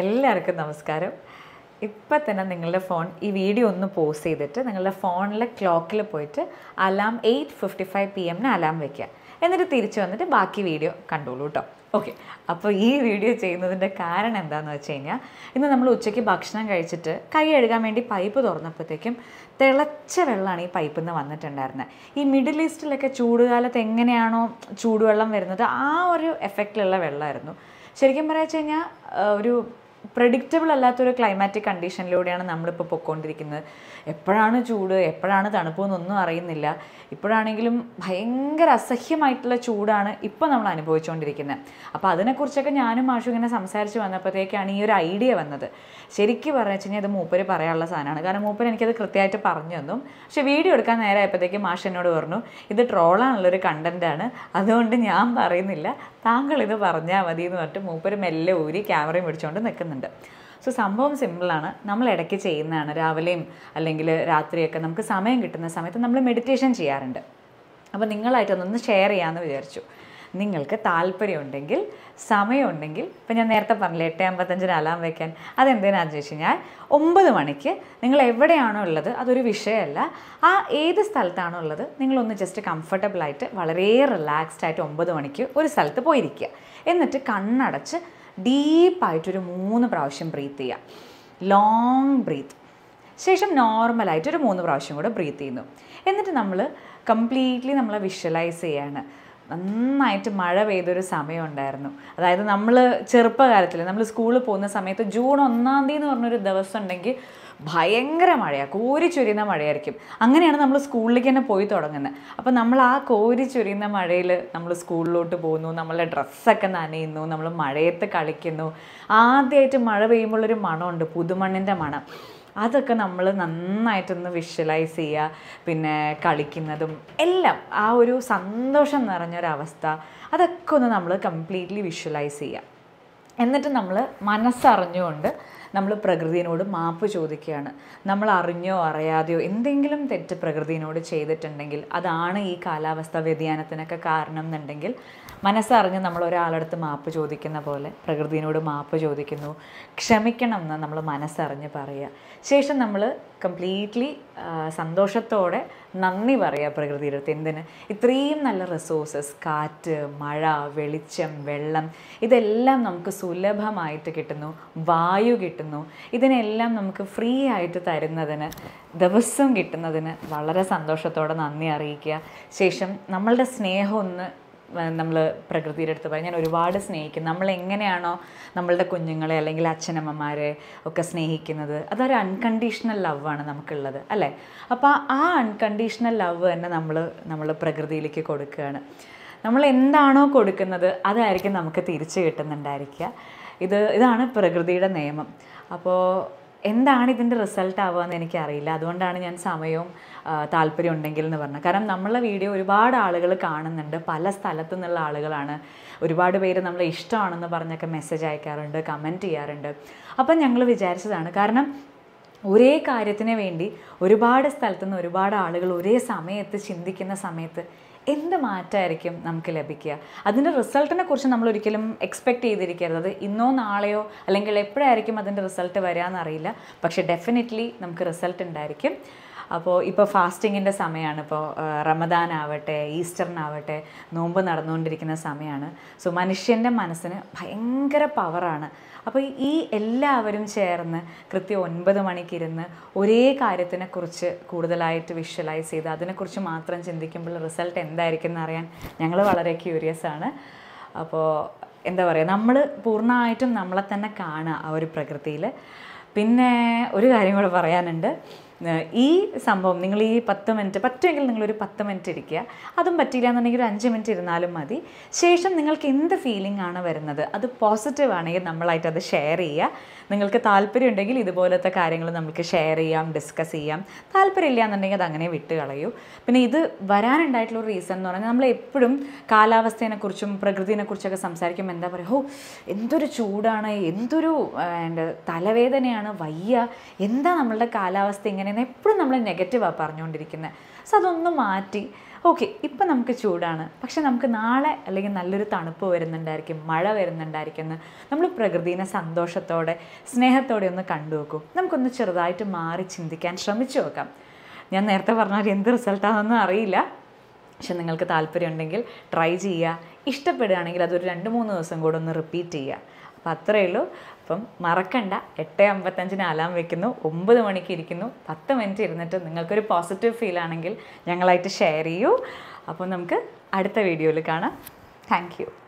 എല്ലാവർക്കും നമസ്കാരം ഇപ്പം തന്നെ നിങ്ങളുടെ ഫോൺ ഈ വീഡിയോ ഒന്ന് പോസ് ചെയ്തിട്ട് നിങ്ങളുടെ ഫോണിലെ ക്ലോക്കിൽ പോയിട്ട് alarm eight fifty five P എമ്മിന് അലാം വെക്കുക എന്നിട്ട് തിരിച്ചു വന്നിട്ട് ബാക്കി വീഡിയോ കണ്ടോളൂ കേട്ടോ ഓക്കെ അപ്പോൾ ഈ വീഡിയോ ചെയ്യുന്നതിൻ്റെ കാരണം എന്താണെന്ന് വെച്ച് കഴിഞ്ഞാൽ ഇന്ന് നമ്മൾ ഉച്ചയ്ക്ക് ഭക്ഷണം കഴിച്ചിട്ട് കൈ കഴുകാൻ വേണ്ടി പൈപ്പ് തുറന്നപ്പോഴത്തേക്കും തിളച്ച വെള്ളമാണ് ഈ പൈപ്പിൽ നിന്ന് വന്നിട്ടുണ്ടായിരുന്നത് ഈ മിഡിൽ ഈസ്റ്റിലൊക്കെ ചൂടുകാലത്ത് എങ്ങനെയാണോ ചൂടുവെള്ളം വരുന്നത് ആ ഒരു എഫക്റ്റിലുള്ള വെള്ളമായിരുന്നു ശരിക്കും പറയാ കഴിഞ്ഞാൽ ഒരു പ്രഡിക്റ്റബിൾ അല്ലാത്തൊരു ക്ലൈമാറ്റിക് കണ്ടീഷനിലൂടെയാണ് നമ്മളിപ്പോൾ പൊയ്ക്കൊണ്ടിരിക്കുന്നത് എപ്പോഴാണ് ചൂട് എപ്പോഴാണ് തണുപ്പ് എന്നൊന്നും അറിയുന്നില്ല ഇപ്പോഴാണെങ്കിലും ഭയങ്കര അസഹ്യമായിട്ടുള്ള ചൂടാണ് ഇപ്പോൾ നമ്മൾ അനുഭവിച്ചുകൊണ്ടിരിക്കുന്നത് അപ്പോൾ അതിനെക്കുറിച്ചൊക്കെ ഞാനും മാഷു ഇങ്ങനെ സംസാരിച്ച് വന്നപ്പോഴത്തേക്കാണ് ഈ ഒരു ഐഡിയ വന്നത് ശരിക്കും പറഞ്ഞു വെച്ച് അത് ഇത് മൂപ്പര് പറയാനുള്ള സാധനമാണ് കാരണം മൂപ്പർ എനിക്കത് കൃത്യമായിട്ട് പറഞ്ഞു തന്നു പക്ഷെ വീഡിയോ എടുക്കാൻ നേരമായപ്പോഴത്തേക്ക് മാഷ് എന്നോട് പറഞ്ഞു ഇത് ട്രോളാണുള്ളൊരു കണ്ടൻറ്റാണ് അതുകൊണ്ട് ഞാൻ പറയുന്നില്ല താങ്കൾ ഇത് പറഞ്ഞാൽ മതി എന്ന് പറഞ്ഞിട്ട് മൂപ്പര് മെല്ലെ ഊരി ക്യാമറയും പിടിച്ചുകൊണ്ട് നിൽക്കുന്നത് ചെയ്യുന്നുണ്ട് സോ സംഭവം സിമ്പിളാണ് നമ്മൾ ഇടയ്ക്ക് ചെയ്യുന്നതാണ് രാവിലെയും അല്ലെങ്കിൽ രാത്രിയൊക്കെ നമുക്ക് സമയം കിട്ടുന്ന സമയത്ത് നമ്മൾ മെഡിറ്റേഷൻ ചെയ്യാറുണ്ട് അപ്പോൾ നിങ്ങളായിട്ടൊന്നൊന്ന് ഷെയർ ചെയ്യാമെന്ന് വിചാരിച്ചു നിങ്ങൾക്ക് താല്പര്യമുണ്ടെങ്കിൽ സമയമുണ്ടെങ്കിൽ ഇപ്പം ഞാൻ നേരത്തെ പറഞ്ഞില്ലേ എട്ട് അമ്പത്തഞ്ചിന് അലാം വയ്ക്കാൻ അതെന്തിനാണെന്ന് ചോദിച്ചു കഴിഞ്ഞാൽ ഒമ്പത് മണിക്ക് നിങ്ങൾ എവിടെയാണോ ഉള്ളത് അതൊരു വിഷയമല്ല ആ ഏത് സ്ഥലത്താണോ ഉള്ളത് നിങ്ങളൊന്ന് ജസ്റ്റ് കംഫർട്ടബിളായിട്ട് വളരെ റിലാക്സ്ഡ് ആയിട്ട് ഒമ്പത് മണിക്ക് ഒരു സ്ഥലത്ത് പോയിരിക്കുക എന്നിട്ട് കണ്ണടച്ച് ഡീപ്പായിട്ടൊരു മൂന്ന് പ്രാവശ്യം ബ്രീത്ത് ചെയ്യുക ലോങ് ബ്രീത്ത് ശേഷം നോർമലായിട്ട് ഒരു മൂന്ന് പ്രാവശ്യം കൂടെ ബ്രീത്ത് ചെയ്യുന്നു എന്നിട്ട് നമ്മൾ കംപ്ലീറ്റ്ലി നമ്മളെ വിഷ്വലൈസ് ചെയ്യാണ് നന്നായിട്ട് മഴ പെയ്തൊരു സമയമുണ്ടായിരുന്നു അതായത് നമ്മൾ ചെറുപ്പകാലത്തിൽ നമ്മൾ സ്കൂളിൽ പോകുന്ന സമയത്ത് ജൂൺ ഒന്നാം തീയതി എന്ന് പറഞ്ഞൊരു ദിവസം ഉണ്ടെങ്കിൽ ഭയങ്കര മഴയാണ് കോരി ചൊരിയുന്ന മഴയായിരിക്കും അങ്ങനെയാണ് നമ്മൾ സ്കൂളിലേക്ക് തന്നെ പോയി തുടങ്ങുന്നത് അപ്പോൾ നമ്മൾ ആ കോരി ചൊരിയുന്ന മഴയിൽ നമ്മൾ സ്കൂളിലോട്ട് പോകുന്നു നമ്മളെ ഡ്രസ്സൊക്കെ നനയുന്നു നമ്മൾ മഴയത്ത് കളിക്കുന്നു ആദ്യമായിട്ട് മഴ പെയ്യുമ്പോഴൊരു മണമുണ്ട് പുതുമണ്ണിൻ്റെ മണം അതൊക്കെ നമ്മൾ നന്നായിട്ടൊന്ന് വിഷ്വലൈസ് ചെയ്യുക പിന്നെ കളിക്കുന്നതും എല്ലാം ആ ഒരു സന്തോഷം നിറഞ്ഞൊരവസ്ഥ അതൊക്കെ ഒന്ന് നമ്മൾ കംപ്ലീറ്റ്ലി വിഷ്വലൈസ് ചെയ്യുക എന്നിട്ട് നമ്മൾ മനസ്സറിഞ്ഞുകൊണ്ട് നമ്മൾ പ്രകൃതിയോട് മാപ്പ് ചോദിക്കുകയാണ് നമ്മൾ അറിഞ്ഞോ അറിയാതെയോ എന്തെങ്കിലും തെറ്റ് പ്രകൃതിയോട് ചെയ്തിട്ടുണ്ടെങ്കിൽ അതാണ് ഈ കാലാവസ്ഥ വ്യതിയാനത്തിനൊക്കെ കാരണം എന്നുണ്ടെങ്കിൽ മനസ്സറിഞ്ഞ് നമ്മൾ ഒരാളടുത്ത് മാപ്പ് ചോദിക്കുന്ന പോലെ പ്രകൃതിയോട് മാപ്പ് ചോദിക്കുന്നു ക്ഷമിക്കണം എന്ന് നമ്മൾ മനസ്സറിഞ്ഞ് പറയുക ശേഷം നമ്മൾ കംപ്ലീറ്റ്ലി സന്തോഷത്തോടെ നന്ദി പറയുക പ്രകൃതിയിടത്ത് എന്തിന് ഇത്രയും നല്ല റിസോഴ്സസ് കാറ്റ് മഴ വെളിച്ചം വെള്ളം ഇതെല്ലാം നമുക്ക് സുലഭമായിട്ട് കിട്ടുന്നു വായു കിട്ടുന്നു ഇതിനെല്ലാം നമുക്ക് ഫ്രീ ആയിട്ട് തരുന്നതിന് ദിവസം കിട്ടുന്നതിന് വളരെ സന്തോഷത്തോടെ നന്ദി അറിയിക്കുക ശേഷം നമ്മളുടെ സ്നേഹം ഒന്ന് നമ്മൾ പ്രകൃതിയുടെ അടുത്ത് പറയും ഞാൻ ഒരുപാട് സ്നേഹിക്കും നമ്മൾ എങ്ങനെയാണോ നമ്മളുടെ കുഞ്ഞുങ്ങളെ അല്ലെങ്കിൽ അച്ഛനമ്മമാരെ ഒക്കെ സ്നേഹിക്കുന്നത് അതൊരു അൺകണ്ടീഷണൽ ലവാണ് നമുക്കുള്ളത് അല്ലേ അപ്പോൾ ആ അൺകണ്ടീഷണൽ ലവ് തന്നെ നമ്മൾ നമ്മൾ പ്രകൃതിയിലേക്ക് കൊടുക്കുകയാണ് നമ്മൾ എന്താണോ കൊടുക്കുന്നത് അതായിരിക്കും നമുക്ക് തിരിച്ചു കിട്ടുന്നുണ്ടായിരിക്കുക ഇത് ഇതാണ് പ്രകൃതിയുടെ നിയമം അപ്പോൾ എന്താണ് ഇതിൻ്റെ റിസൾട്ട് ആവുക എന്ന് എനിക്കറിയില്ല അതുകൊണ്ടാണ് ഞാൻ സമയവും താല്പര്യം ഉണ്ടെങ്കിൽ എന്ന് പറഞ്ഞത് കാരണം നമ്മളെ വീഡിയോ ഒരുപാട് ആളുകൾ കാണുന്നുണ്ട് പല സ്ഥലത്തു നിന്നുള്ള ആളുകളാണ് ഒരുപാട് പേര് നമ്മളെ ഇഷ്ടമാണെന്ന് പറഞ്ഞൊക്കെ മെസ്സേജ് അയക്കാറുണ്ട് കമൻറ്റ് ചെയ്യാറുണ്ട് അപ്പം ഞങ്ങൾ വിചാരിച്ചതാണ് കാരണം ഒരേ കാര്യത്തിന് വേണ്ടി ഒരുപാട് സ്ഥലത്തുനിന്ന് ഒരുപാട് ആളുകൾ ഒരേ സമയത്ത് ചിന്തിക്കുന്ന സമയത്ത് എന്ത് മാറ്റമായിരിക്കും നമുക്ക് ലഭിക്കുക അതിൻ്റെ റിസൾട്ടിനെ കുറിച്ച് നമ്മൾ ഒരിക്കലും എക്സ്പെക്റ്റ് ചെയ്തിരിക്കരുത് അത് ഇന്നോ നാളെയോ അല്ലെങ്കിൽ എപ്പോഴായിരിക്കും അതിൻ്റെ റിസൾട്ട് വരിക എന്നറിയില്ല പക്ഷേ ഡെഫിനറ്റ്ലി നമുക്ക് റിസൾട്ട് ഉണ്ടായിരിക്കും അപ്പോൾ ഇപ്പോൾ ഫാസ്റ്റിങ്ങിൻ്റെ സമയമാണ് ഇപ്പോൾ റമദാൻ ആവട്ടെ ഈസ്റ്ററിനാവട്ടെ നോമ്പ് നടന്നുകൊണ്ടിരിക്കുന്ന സമയമാണ് സോ മനുഷ്യൻ്റെ മനസ്സിന് ഭയങ്കര പവറാണ് അപ്പോൾ ഈ എല്ലാവരും ചേർന്ന് കൃത്യം ഒൻപത് മണിക്കിരുന്ന് ഒരേ കാര്യത്തിനെക്കുറിച്ച് കൂടുതലായിട്ട് വിഷ്വലൈസ് ചെയ്ത് അതിനെക്കുറിച്ച് മാത്രം ചിന്തിക്കുമ്പോൾ റിസൾട്ട് എന്തായിരിക്കും എന്നറിയാൻ ഞങ്ങൾ വളരെ ക്യൂരിയസ് ആണ് അപ്പോൾ എന്താ പറയുക നമ്മൾ പൂർണ്ണമായിട്ടും നമ്മളെ തന്നെ കാണുക ആ ഒരു പ്രകൃതിയിൽ പിന്നെ ഒരു കാര്യം കൂടെ പറയാനുണ്ട് ഈ സംഭവം നിങ്ങൾ ഈ പത്ത് മിനിറ്റ് പറ്റുമെങ്കിൽ നിങ്ങളൊരു പത്ത് മിനിറ്റ് ഇരിക്കുക അതും പറ്റിയില്ല എന്നുണ്ടെങ്കിൽ ഒരു അഞ്ച് മിനിറ്റ് ഇരുന്നാലും മതി ശേഷം നിങ്ങൾക്ക് എന്ത് ഫീലിംഗ് ആണ് വരുന്നത് അത് പോസിറ്റീവ് ആണെങ്കിൽ നമ്മളായിട്ട് അത് ഷെയർ ചെയ്യുക നിങ്ങൾക്ക് താല്പര്യം ഉണ്ടെങ്കിൽ ഇതുപോലത്തെ കാര്യങ്ങൾ നമുക്ക് ഷെയർ ചെയ്യാം ഡിസ്കസ് ചെയ്യാം താല്പര്യമില്ല എന്നുണ്ടെങ്കിൽ അത് അങ്ങനെ വിട്ട് കളയൂ പിന്നെ ഇത് വരാനുണ്ടായിട്ടുള്ള ഒരു റീസൺ എന്ന് പറഞ്ഞാൽ നമ്മൾ എപ്പോഴും കാലാവസ്ഥയെക്കുറിച്ചും പ്രകൃതിയെക്കുറിച്ചൊക്കെ സംസാരിക്കുമ്പോൾ എന്താ പറയുക ഓ എന്തൊരു ചൂടാണ് എന്തൊരു തലവേദനയാണ് വയ്യ എന്താ നമ്മളുടെ കാലാവസ്ഥ ഇങ്ങനെ ഇങ്ങനെയെന്ന് എപ്പോഴും നമ്മൾ നെഗറ്റീവാണ് പറഞ്ഞുകൊണ്ടിരിക്കുന്നത് സോ അതൊന്ന് മാറ്റി ഓക്കെ ഇപ്പം നമുക്ക് ചൂടാണ് പക്ഷെ നമുക്ക് നാളെ അല്ലെങ്കിൽ നല്ലൊരു തണുപ്പ് വരുന്നുണ്ടായിരിക്കും മഴ വരുന്നുണ്ടായിരിക്കും നമ്മൾ പ്രകൃതിനെ സന്തോഷത്തോടെ സ്നേഹത്തോടെ ഒന്ന് കണ്ടു നോക്കും നമുക്കൊന്ന് ചെറുതായിട്ട് മാറി ചിന്തിക്കാൻ ശ്രമിച്ചു നോക്കാം ഞാൻ നേരത്തെ പറഞ്ഞാൽ എന്ത് റിസൾട്ടാണെന്നൊന്നും അറിയില്ല പക്ഷെ നിങ്ങൾക്ക് താല്പര്യമുണ്ടെങ്കിൽ ട്രൈ ചെയ്യുക ഇഷ്ടപ്പെടുകയാണെങ്കിൽ അതൊരു രണ്ട് മൂന്ന് ദിവസം കൂടെ ഒന്ന് റിപ്പീറ്റ് ചെയ്യുക അപ്പം അത്രയേ ഉള്ളൂ അപ്പം മറക്കണ്ട എട്ട് അമ്പത്തഞ്ചിന് അലാം വെക്കുന്നു ഒമ്പത് മണിക്ക് ഇരിക്കുന്നു പത്ത് മിനിറ്റ് ഇരുന്നിട്ട് നിങ്ങൾക്കൊരു പോസിറ്റീവ് ഫീൽ ആണെങ്കിൽ ഞങ്ങളായിട്ട് ഷെയർ ചെയ്യൂ അപ്പോൾ നമുക്ക് അടുത്ത വീഡിയോയിൽ കാണാം താങ്ക്